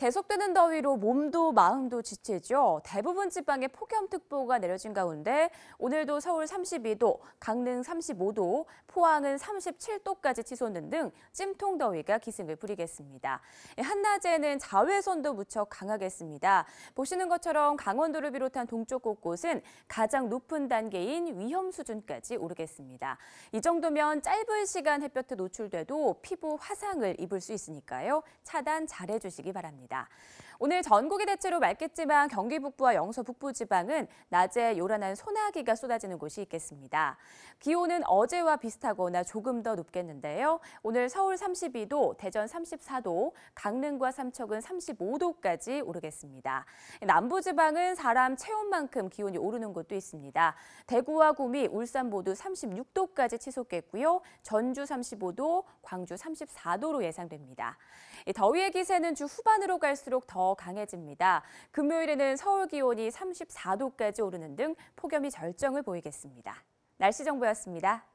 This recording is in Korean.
계속되는 더위로 몸도 마음도 지치죠. 대부분 지방에 폭염특보가 내려진 가운데 오늘도 서울 32도, 강릉 35도, 포항은 37도까지 치솟는 등 찜통더위가 기승을 부리겠습니다. 예, 한낮에는 자외선도 무척 강하겠습니다. 보시는 것처럼 강원도를 비롯한 동쪽 곳곳은 가장 높은 단계인 위험 수준까지 오르겠습니다. 이 정도면 짧은 시간 햇볕에 노출돼도 피부 화상을 입을 수 있으니까요. 차단 잘해주시기 바랍니다. 있습니다. 오늘 전국이 대체로 맑겠지만 경기 북부와 영서 북부 지방은 낮에 요란한 소나기가 쏟아지는 곳이 있겠습니다. 기온은 어제와 비슷하거나 조금 더 높겠는데요. 오늘 서울 32도, 대전 34도, 강릉과 삼척은 35도까지 오르겠습니다. 남부 지방은 사람 체온만큼 기온이 오르는 곳도 있습니다. 대구와 구미, 울산 모두 36도까지 치솟겠고요. 전주 35도, 광주 34도로 예상됩니다. 더위의 기세는 주 후반으로 갈수록 더 강해집니다. 금요일에는 서울 기온이 34도까지 오르는 등 폭염이 절정을 보이겠습니다. 날씨 정보였습니다.